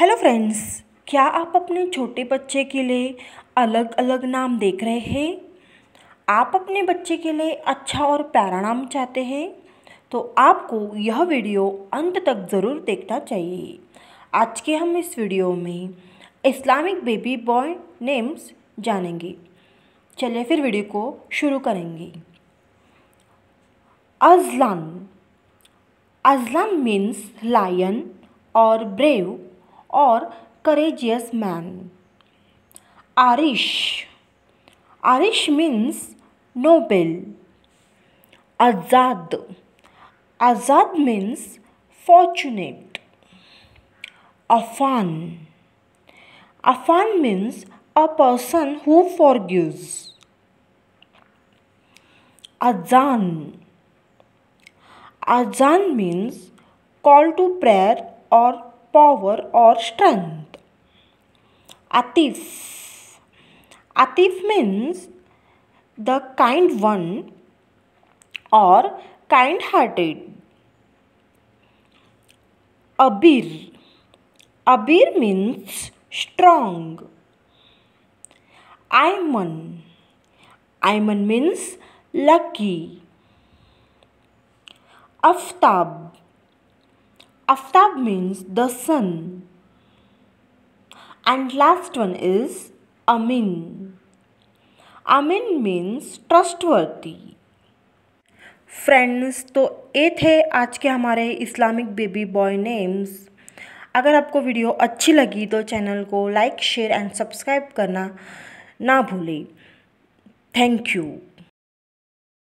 Hello friends क्या आप अपने छोटे बच्चे के लिए अलग अलग नाम देख रहे हैं आप अपने बच्चे के लिए अच्छा और प्यारा नाम चाहते हैं तो आपको यह वीडियो अंत तक ज़रूर देखना चाहिए आज के हम इस वीडियो में इस्लामिक बेबी बॉय नेम्स जानेंगे चलिए फिर वीडियो को शुरू करेंगे अजलान अजलान मीन्स लायन और brave or courageous man. Arish. Arish means noble. Azad. Azad means fortunate. Afan. Afan means a person who forgives. Azan. Azan means call to prayer or power or strength. Atif. Atif means the kind one or kind hearted. Abir. Abir means strong. Ayman. Ayman means lucky. Aftab. Aftab means the sun. And last one is Amin. Amin means trustworthy. Friends तो ये थे आज के हमारे Islamic baby boy names अगर आपको video अच्छी लगी तो चैनल को लाइक शेयर एंड सब्सक्राइब करना ना भूलें थैंक यू